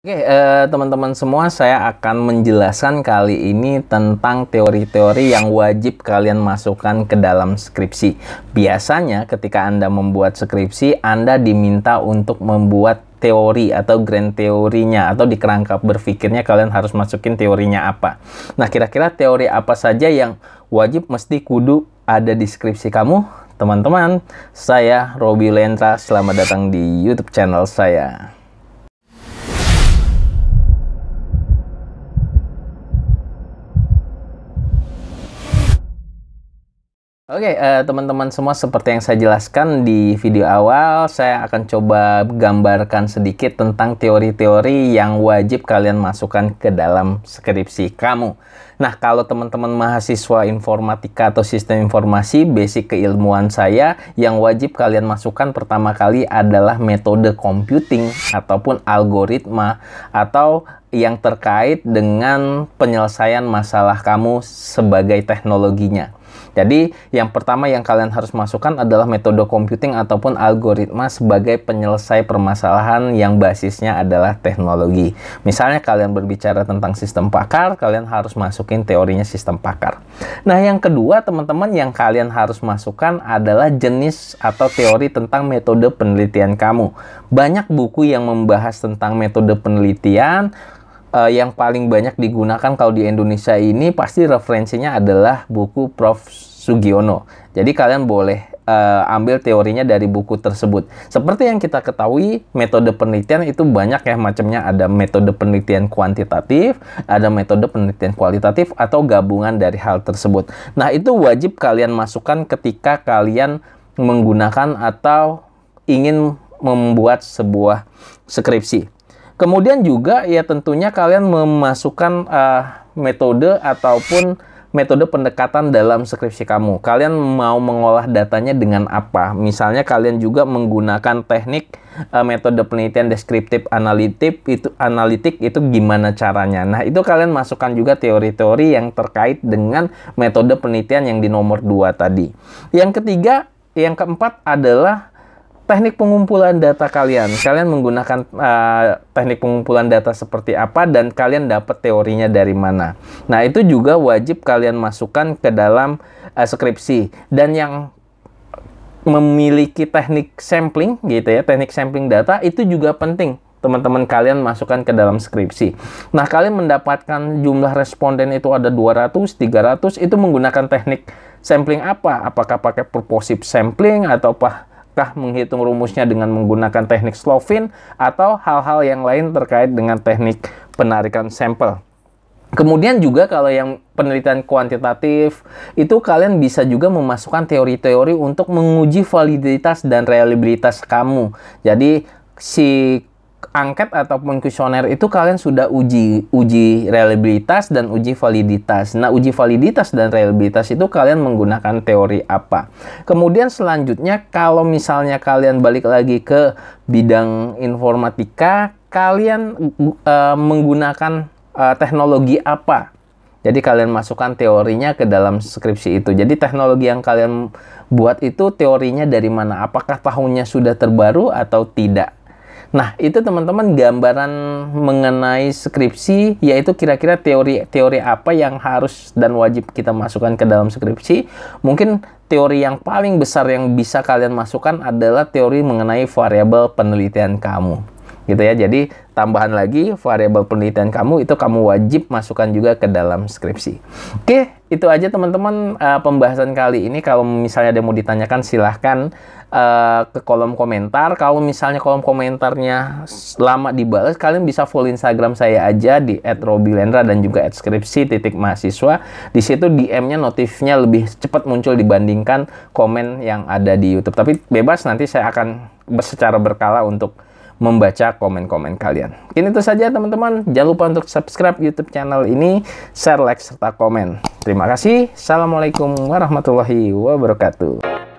Oke, okay, eh, teman-teman semua, saya akan menjelaskan kali ini tentang teori-teori yang wajib kalian masukkan ke dalam skripsi. Biasanya, ketika Anda membuat skripsi, Anda diminta untuk membuat teori atau grand teorinya atau di kerangka berpikirnya kalian harus masukin teorinya apa. Nah, kira-kira teori apa saja yang wajib mesti kudu ada di skripsi kamu? Teman-teman, saya Robi Lentra, selamat datang di YouTube channel saya. Oke, okay, uh, eh, teman-teman semua seperti yang saya jelaskan di video awal, saya akan coba gambarkan sedikit tentang teori-teori yang wajib kalian masukkan ke dalam skripsi kamu. Nah, kalau teman-teman mahasiswa informatika atau sistem informasi, basic keilmuan saya yang wajib kalian masukkan pertama kali adalah metode computing ataupun algoritma atau yang terkait dengan penyelesaian masalah kamu sebagai teknologinya. Jadi yang pertama yang kalian harus masukkan adalah metode computing ataupun algoritma sebagai penyelesai permasalahan yang basisnya adalah teknologi. Misalnya kalian berbicara tentang sistem pakar, kalian harus masukin teorinya sistem pakar. Nah yang kedua teman-teman yang kalian harus masukkan adalah jenis atau teori tentang metode penelitian kamu. Banyak buku yang membahas tentang metode penelitian, uh, yang paling banyak digunakan kalau di Indonesia ini pasti referensinya adalah buku Prof Sugiono. Jadi kalian boleh uh, ambil teorinya dari buku tersebut. Seperti yang kita ketahui, metode penelitian itu banyak ya macamnya. Ada metode penelitian kuantitatif, ada metode penelitian kualitatif atau gabungan dari hal tersebut. Nah, itu wajib kalian masukkan ketika kalian menggunakan atau ingin membuat sebuah skripsi. Kemudian juga ya tentunya kalian memasukkan uh, metode ataupun metode pendekatan dalam skripsi kamu. Kalian mau mengolah datanya dengan apa? Misalnya kalian juga menggunakan teknik uh, metode penelitian deskriptif analitik itu analitik itu gimana caranya. Nah, itu kalian masukkan juga teori-teori yang terkait dengan metode penelitian yang di nomor 2 tadi. Yang ketiga, yang keempat adalah teknik pengumpulan data kalian. Kalian menggunakan uh, teknik pengumpulan data seperti apa dan kalian dapat teorinya dari mana. Nah, itu juga wajib kalian masukkan ke dalam uh, skripsi. Dan yang memiliki teknik sampling gitu ya, teknik sampling data itu juga penting teman-teman kalian masukkan ke dalam skripsi. Nah, kalian mendapatkan jumlah responden itu ada 200, 300 itu menggunakan teknik sampling apa? Apakah pakai purposive sampling atau apa apakah menghitung rumusnya dengan menggunakan teknik Slovin atau hal-hal yang lain terkait dengan teknik penarikan sampel. Kemudian juga kalau yang penelitian kuantitatif itu kalian bisa juga memasukkan teori-teori untuk menguji validitas dan reliabilitas kamu. Jadi si angket ataupun kuesioner itu kalian sudah uji uji reliabilitas dan uji validitas. Nah, uji validitas dan reliabilitas itu kalian menggunakan teori apa? Kemudian selanjutnya kalau misalnya kalian balik lagi ke bidang informatika, kalian uh, menggunakan uh, teknologi apa? Jadi kalian masukkan teorinya ke dalam skripsi itu. Jadi teknologi yang kalian buat itu teorinya dari mana? Apakah tahunnya sudah terbaru atau tidak? Nah, itu teman-teman gambaran mengenai skripsi, yaitu kira-kira teori-teori apa yang harus dan wajib kita masukkan ke dalam skripsi. Mungkin teori yang paling besar yang bisa kalian masukkan adalah teori mengenai variabel penelitian kamu gitu ya. Jadi tambahan lagi variabel penelitian kamu itu kamu wajib masukkan juga ke dalam skripsi. Oke, itu aja teman-teman uh, pembahasan kali ini. Kalau misalnya ada yang mau ditanyakan silahkan uh, ke kolom komentar. Kalau misalnya kolom komentarnya lama dibalas, kalian bisa follow Instagram saya aja di @robilendra dan juga @skripsi titik mahasiswa. Di situ DM-nya notifnya lebih cepat muncul dibandingkan komen yang ada di YouTube. Tapi bebas nanti saya akan secara berkala untuk membaca komen-komen kalian. Mungkin itu saja teman-teman. Jangan lupa untuk subscribe YouTube channel ini, share, like, serta komen. Terima kasih. Assalamualaikum warahmatullahi wabarakatuh.